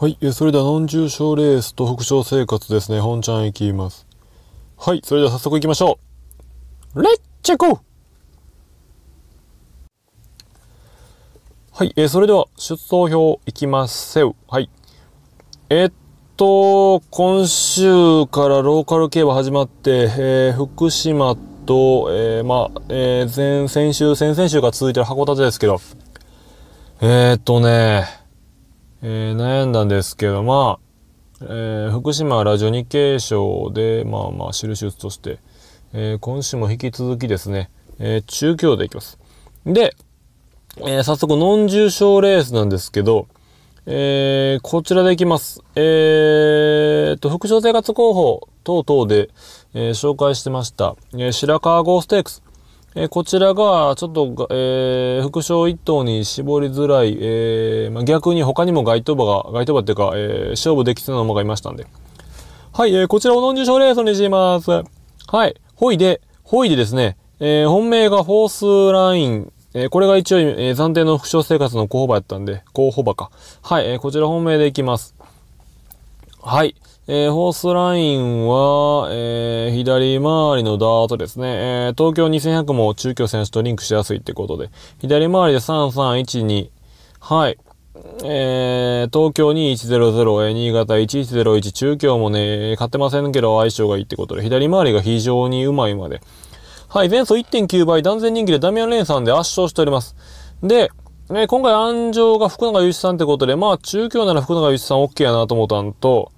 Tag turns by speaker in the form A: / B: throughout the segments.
A: はい、えそれでは n o 重症レースと北上生活ですね。本ちゃん行きます。はい、それでは早速行きましょう。レッチェゴはい、えそれでは出走表いきませう。はい。えっと、今週からローカル競馬始まって、えー、福島と、えまあ、え前、先週、先々週が続いてる函館ですけど、えっとね、えー、悩んだんですけど、まあ、えー、福島ラジオ日経賞で、まあまあ、印として、えー、今週も引き続きですね、え中京でいきます。で、え早速、ノン重賞レースなんですけど、えこちらでいきます。えっと、副賞生活候補等々で、え紹介してました、え白川郷ステークス。えこちらが、ちょっと、えー、副賞1頭に絞りづらい、えー、まあ、逆に他にも該当馬が、該当馬っていうか、えー、勝負できそうな馬がいましたんで。はい、えー、こちらを論受賞レースにします。はい、ほいで、ほいでですね、えー、本命がフォースライン、えー、これが一応、えー、暫定の副賞生活の候補馬やったんで、候補馬か。はい、えー、こちら本命でいきます。はい。えー、ホースラインは、えー、左回りのダートですね。えー、東京2100も中京選手とリンクしやすいってことで、左回りで3312。はい。えー、東京2100、えー、新潟1101、中京もね、勝ってませんけど相性がいいってことで、左回りが非常にうまいまで。はい、前走1.9倍、断然人気でダミアン・レンさんで圧勝しております。で、ね、今回安城が福永祐一さんってことで、まあ中京なら福永祐一さん OK やなと思ったんと、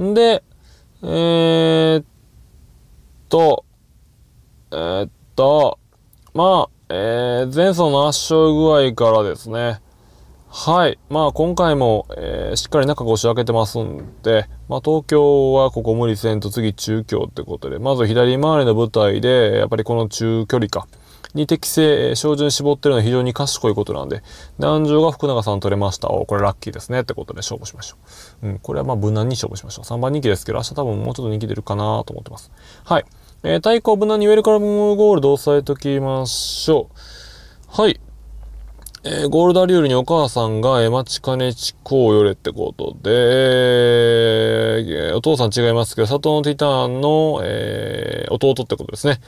A: んで、えー、っと、えー、っと、まあ、えー、前走の圧勝具合からですね、はい。まあ今回も、えー、しっかり中腰開けてますんで、まあ東京はここ無理せんと次中京ってことで、まず左回りの舞台で、やっぱりこの中距離か。に適正、照準絞ってるのは非常に賢いことなんで、男女が福永さん取れました。おこれラッキーですね。ってことで勝負しましょう。うん、これはまあ無難に勝負しましょう。3番人気ですけど、明日多分もうちょっと人気出るかなと思ってます。はい。えー、対抗無難にウェルカムゴールド押さえときましょう。はい。えー、ゴールダリュールにお母さんが、えー、町金地をよれってことで、えー、お父さん違いますけど、佐藤のティターンの、えー、弟ってことですね。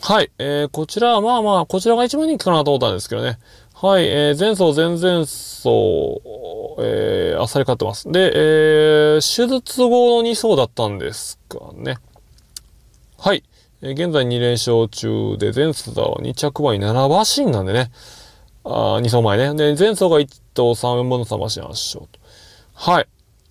A: はい。えー、こちらはまあまあ、こちらが一番人気かなと思ったんですけどね。はい。えー、前走、前々走、えー、あっさり勝ってます。で、えー、手術後の2走だったんですかね。はい。えー、現在2連勝中で、前走は2着前に7馬身なんでね。あ2走前ね。で、前走が1頭3分の3馬身圧勝と。はい。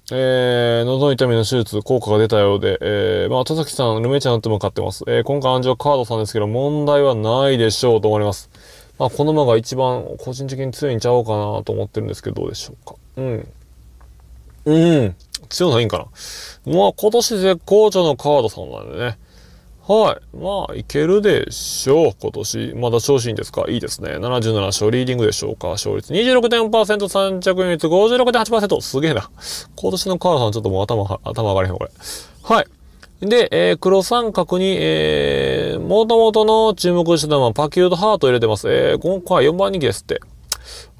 A: えー、喉痛みの手術、効果が出たようで、えー、まあ、田崎さん、ルメちゃんとも買ってます。えー、今回暗示はカードさんですけど、問題はないでしょうと思います。まあ、この馬が一番個人的に強いんちゃおうかなと思ってるんですけど、どうでしょうか。うん。うん。強ないんかな。まあ、今年絶好調のカードさんなんでね。はい。まあ、いけるでしょう。今年。まだ調子いいんですかいいですね。77勝リーディングでしょうか勝率26.4%、3着ッ率56.8%。すげえな。今年のードさんちょっともう頭、頭上がれへんこれ。はい。で、えー、黒三角に、えー、元々の注目してたのはパキューとハート入れてます。えー、今回4番人気ですって。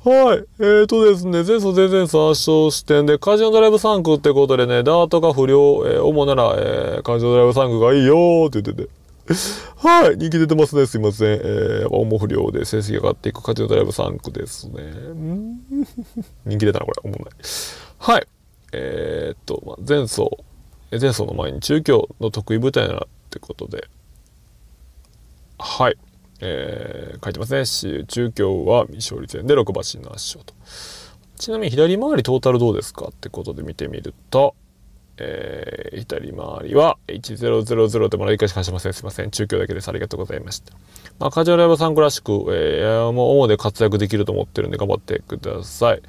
A: はい。えーとですね、前走前前走圧勝視点で、カジノドライブ3区ってことでね、ダートが不良、えー、主なら、えー、カジノドライブ3区がいいよーって言ってて。はい。人気出てますね。すいません。えー、主不良で成績が上がっていくカジノドライブ3区ですね。ん人気出たな、これ。おもんない。はい。えー、っと、まあ、前走、前走の前に中京の得意舞台ならってことで。はい。えー、書いてますね。中京は未勝利戦で6馬身の圧勝と。ちなみに左回りトータルどうですかってことで見てみると、えー、左回りは1000でもらい返しかしません。すいません。中京だけです。ありがとうございました。まあ、カジュアルライブさんクラシック、えー、も主で活躍できると思ってるんで頑張ってください。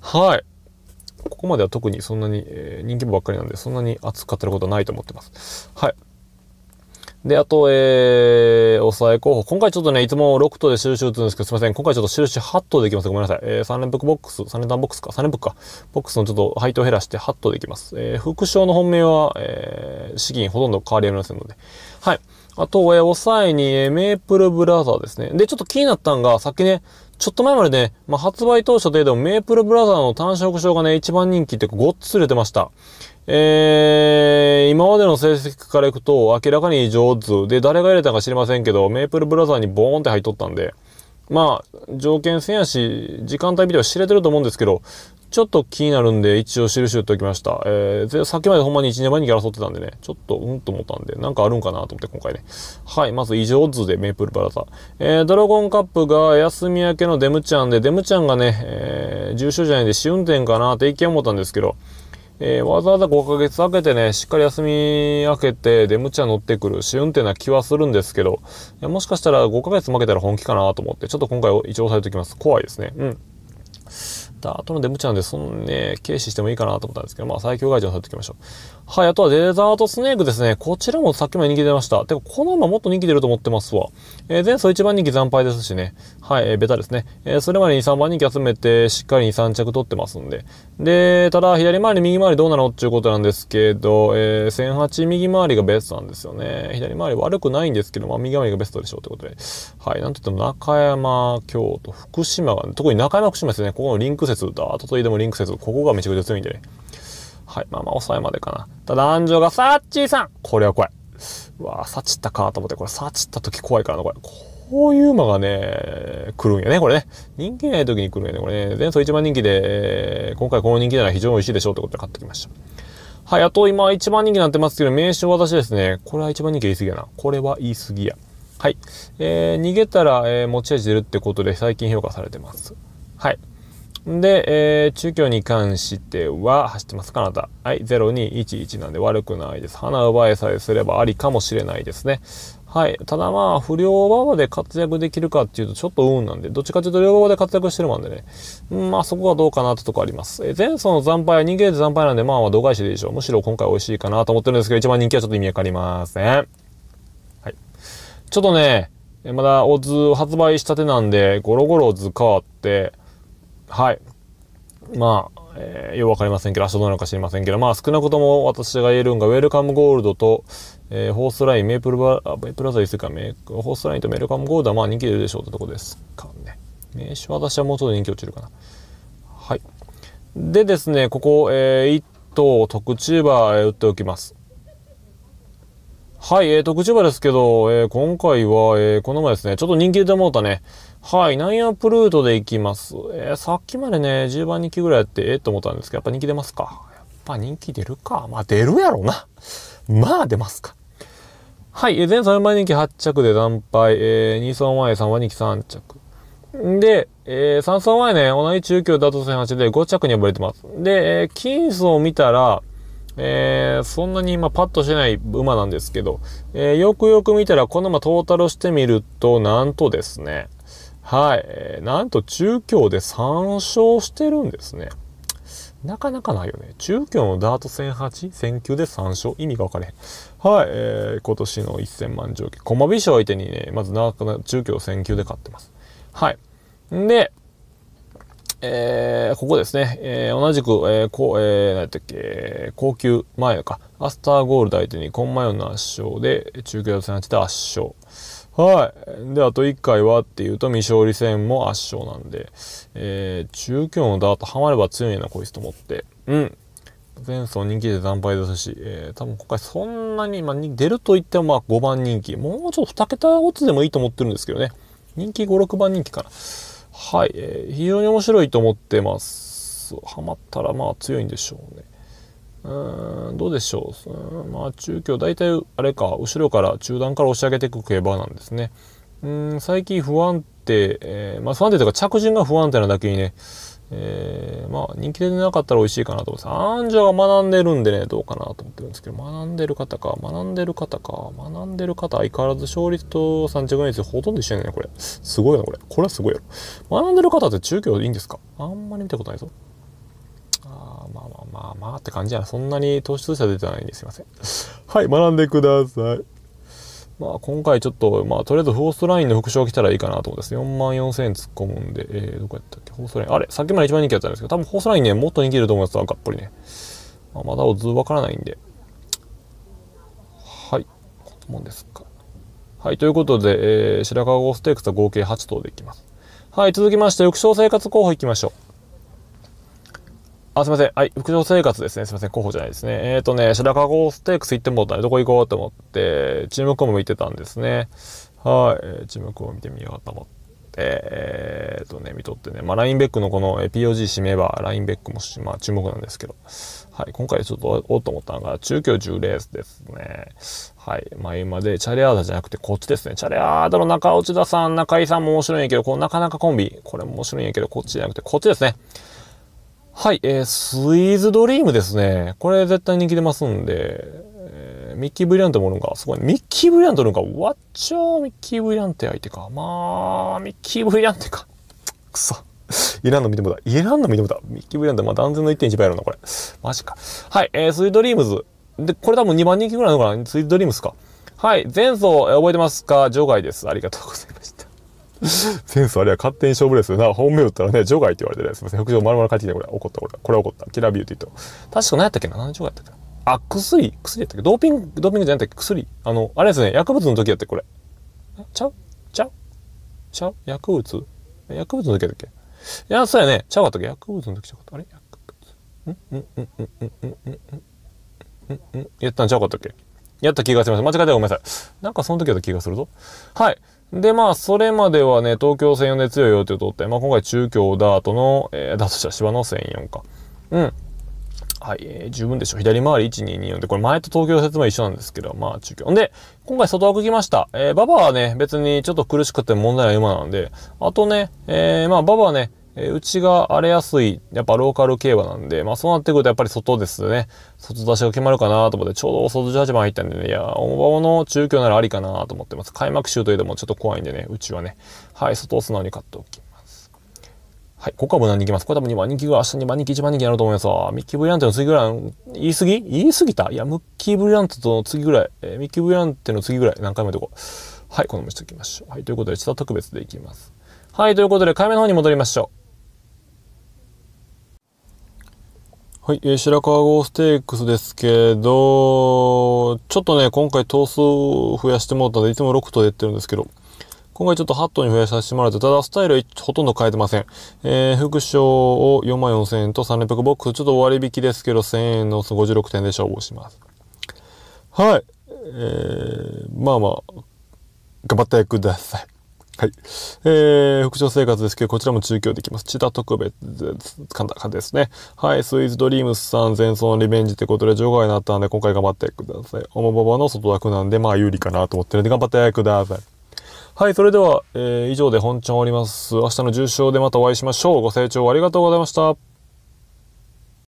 A: はい。ここまでは特にそんなに、えー、人気もばっかりなんで、そんなに熱く語ることはないと思ってます。はい。で、あと、えー、抑え候補。今回ちょっとね、いつも6等で印打つんですけど、すいません。今回ちょっと印8等でいきます。ごめんなさい。えー、3連複ボックス、3連単ボックスか、3連複か。ボックスのちょっと配当減らして8等でいきます。えー、副賞の本命は、えー、資金ほとんど変わりありませんので。はい。あと、親を抑えに、えメープルブラザーですね。で、ちょっと気になったんが、さっきね、ちょっと前までね、まあ、発売当初で、でもメープルブラザーの単色賞がね、一番人気ってごっつれてました。えー、今までの成績からいくと明らかに上手で、誰が入れたか知りませんけど、メープルブラザーにボーンって入っとったんで、まあ、条件戦やし、時間帯見ては知れてると思うんですけど、ちょっと気になるんで、一応印打っておきました。えー、さっきまでほんまに1年前にギャラ沿ってたんでね、ちょっとうんと思ったんで、なんかあるんかなと思って今回ね。はい、まず異常図でメープルバラザ。えー、ドラゴンカップが休み明けのデムちゃんで、デムちゃんがね、えー、重症じゃないんで試運転かなって一見思ったんですけど、えー、わざわざ5ヶ月空けてね、しっかり休み明けて、デちゃん乗ってくる、試運転な気はするんですけど、もしかしたら5ヶ月負けたら本気かなと思って、ちょっと今回一応押さえておきます。怖いですね。うん。った後のデブ茶ゃんでそんね、軽視してもいいかなと思ったんですけど、まあ最強外人を取っておきましょう。はい、あとはデザートスネークですね。こちらもさっきまで人気出ました。てか、この馬もっと人気出ると思ってますわ。えー、前走1番人気惨敗ですしね。はい、えー、ベタですね。えー、それまでに3番人気集めて、しっかり2、3着取ってますんで。で、ただ、左回り、右回りどうなのっていうことなんですけど、えー、1008右回りがベストなんですよね。左回り悪くないんですけど、まあ、右回りがベストでしょうってことで。はい、なんといっても中山、京都、福島が、ね、特に中山、福島ですね。ここのリンク説、だーっとといでもリンク説、ここがめちゃくちゃ強いんでね。はい。まあまあ、抑えまでかな。ただ、安城が、サッチーさんこれは怖い。うわぁ、サチったかと思って、これサチった時怖いからな、これ。こういう馬がね、来るんやね、これね。人気ない時に来るんやね、これね。前走一番人気で、今回この人気なら非常に美味しいでしょうってことで買ってきました。はい、あと今一番人気になってますけど、名称私ですね。これは一番人気言い過ぎやな。これは言い過ぎや。はい。えー、逃げたら、えー、持ち味出るってことで最近評価されてます。はい。で、えー、中京に関しては、走ってますかナなた。はい、0211なんで悪くないです。花奪いさえすればありかもしれないですね。はい。ただまあ、不良馬場で活躍できるかっていうと、ちょっと運なんで、どっちかというと両馬場で活躍してるもんでね、うん、まあそこはどうかなってとこあります。え前走の惨敗は人間で惨敗なんで、まあ度外視でいいでしょう。むしろ今回美味しいかなと思ってるんですけど、一番人気はちょっと意味わかりません。はい。ちょっとね、まだオズ発売したてなんで、ゴロゴロ図変わって、はい。まあ、えー、ようわかりませんけど、明日どうなのか知りませんけど、まあ少なくとも私が言えるんが、ウェルカムゴールドと、えー、ホースライン、メープルバー、メープラザイスか、メー、ホースラインとメルカムゴールドはまあ人気出るでしょうってとこですかね。名刺私はもうちょっと人気落ちるかな。はい。でですね、ここ、えー、1頭特注馬、えー、打っておきます。はい、えー、特注馬ですけど、えー、今回は、えー、この前ですね、ちょっと人気出てもうたね、はい、ナイアプルートでいきます。えー、さっきまでね、10番人気ぐらいやって、ええー、と思ったんですけど、やっぱ人気出ますかやっぱ人気出るか。まあ出るやろな。まあ出ますか。はい、えー、全3番人気8着で惨敗。えー、2 3前3番人気3着。で、えー、3層前ね、同じ中京ダート戦8で5着に敗れてます。で、えー、金層を見たら、えー、そんなに今パッとしてない馬なんですけど、えー、よくよく見たら、この馬トータルしてみると、なんとですね、はい、えなんと中京で3勝してるんですね。なかなかないよね。中京のダート1008、1009で3勝。意味が分かれへん。はい、えー、今年の1000万上記。駒美賞相手にね、まず中京1009で勝ってます。はい。んで、えー、ここですね、えー、同じく、えー、こう、えー、何やったっけ、高級前か、アスターゴールド相手にコンマ4の圧勝で、中京0 0 8で圧勝。はい。で、あと1回はっていうと、未勝利戦も圧勝なんで、えー、中京のダートハマれば強いな、こいつと思って。うん。前走人気で惨敗ですし、えー、多分今回そんなに、まあ、出ると言ってもまあ5番人気。もうちょっと2桁落ちでもいいと思ってるんですけどね。人気5、6番人気かな。はい。えー、非常に面白いと思ってます。ハマったらまあ強いんでしょうね。うん、どうでしょう。うまあ、中距大体、あれか、後ろから、中段から押し上げていく競馬なんですね。うん、最近不安定、えー、まあ、不安定というか、着順が不安定なだけにね、えー、まあ、人気出てなかったら美味しいかなと思って、アは学んでるんでね、どうかなと思ってるんですけど、学んでる方か、学んでる方か、学んでる方、相変わらず勝率と3着率ほとんど一緒やねこれ。すごいな、これ。これはすごいやろ。学んでる方って中距いいんですかあんまり見たことないぞ。まあまあって感じやな。そんなに投資通者出てないんですいません。はい、学んでください。まあ今回ちょっと、まあとりあえずフォーストラインの復唱来たらいいかなと思ってます。4万4000円突っ込むんで、えー、どこやったっけフォーストライン。あれさっきまで一番人気やったんですけど、多分フォーストラインね、もっと人気いると思います、がっぽりね。まあ、まだお図わからないんで。はい。こんなもんですか。はい、ということで、えー、白川郷ステークスは合計8頭でいきます。はい、続きまして、浴槽生活候補いきましょう。あ、すみません。はい。副場生活ですね。すみません。候補じゃないですね。えっ、ー、とね、白川郷ステークス行ってもったね。どこ行こうと思って、チームコム見てたんですね。はい。チームコム見てみようと思って、えっ、ー、とね、見とってね。まあ、ラインベックのこの POG 締めば、ラインベックもし、まあ、注目なんですけど。はい。今回ちょっとおっと思ったのが、中距離10レースですね。はい。まあ、今で、チャレアーダじゃなくて、こっちですね。チャレアーダの中内田さん、中井さんも面白いんやけど、このなかなかコンビ。これも面白いんやけど、こっちじゃなくて、こっちですね。はい、えー、スイーズドリームですね。これ絶対人気出ますんで、えー、ミッキー・ブリアントもるんか、すごい。ミッキー・ブリアントるんか、わっちょミッキー・ブリアンテ相手か。まあ、ミッキー・ブリアンテか。くそ。イランの見てもだ。イランの見てもだ。ミッキー・ブリアンテ、まあ断然の1.1倍やろな、これ。マジか。はい、えー、スイーズドリームズ。で、これ多分2番人気ぐらいのかな。スイーズドリームズか。はい、前走、え覚えてますか除外です。ありがとうございました。センスあれは勝手に勝負ですよな。本名打ったらね、除外って言われてね、すみません。副場丸々帰ってきて、これ。怒った、これ。これ怒った。キラビューて言ーと。確か何やったっけな何除外やったっけあ、薬、薬やったっけドーピング、ドーピングじゃなくて薬。あの、あれですね、薬物の時やってこれ。ちゃうちゃうちゃう薬物薬物の時やったっけいや、そうやね。ちゃうかったっけ薬物の時ちゃうかった。あれ薬物。んんんんんんんんんんんやったんちゃうかったっけやった気がします。間違えたらごめんなさい。なんかその時やった気がするぞ。はい。で、まあ、それまではね、東京専4で強いよって取って、まあ、今回中京ダートの、えー、ダートした芝の専4か。うん。はい、えー、十分でしょう。左回り1224で、これ前と東京説も一緒なんですけど、まあ中京。んで、今回外枠来ました。えー、ババはね、別にちょっと苦しくて問題ない馬なんで、あとね、えー、まあババはね、えー、うちが荒れやすい、やっぱローカル競馬なんで、まあそうなってくるとやっぱり外ですね。外出しが決まるかなと思って、ちょうど外18番入ったんでね、いや、大場の中京ならありかなと思ってます。開幕週といえどもちょっと怖いんでね、うちはね。はい、外を素直に買っておきます。はい、ここは無難に行きます。これ多分2番人気ぐらい、明日2番人気、1番人気になると思いますわ。ミッキー・ブリアンテの次ぐらい、言い過ぎ言い過ぎたいや、ムッキー・ブリアンテとの次ぐらい、えー、ミッキー・ブリアンテの次ぐらい、何回も言ってこう。はい、このまましておきましょう。はい、ということで、下特別でいきます。はい、ということで、回目の方に戻りましょう。はい、えー、白川郷ステークスですけど、ちょっとね、今回頭数増やしてもらったので、いつも6頭でやってるんですけど、今回ちょっと8頭に増やさせてもらって、ただスタイルはほとんど変えてません。えー、副賞を4万4千円と3連泊ボックス、ちょっと割引ですけど、1000円の56点で勝負します。はい、えー、まあまあ、頑張ってください。はい。えー、副長生活ですけど、こちらも中継できます。千田特別、簡単ですね。はい。スイーツドリームスさん、前奏のリベンジってことで、場外になったんで、今回頑張ってください。おもばばの外枠なんで、まあ有利かなと思ってるんで、頑張ってください。はい。それでは、えー、以上で本ちゃん終わります。明日の重賞でまたお会いしましょう。ご清聴ありがとうございました。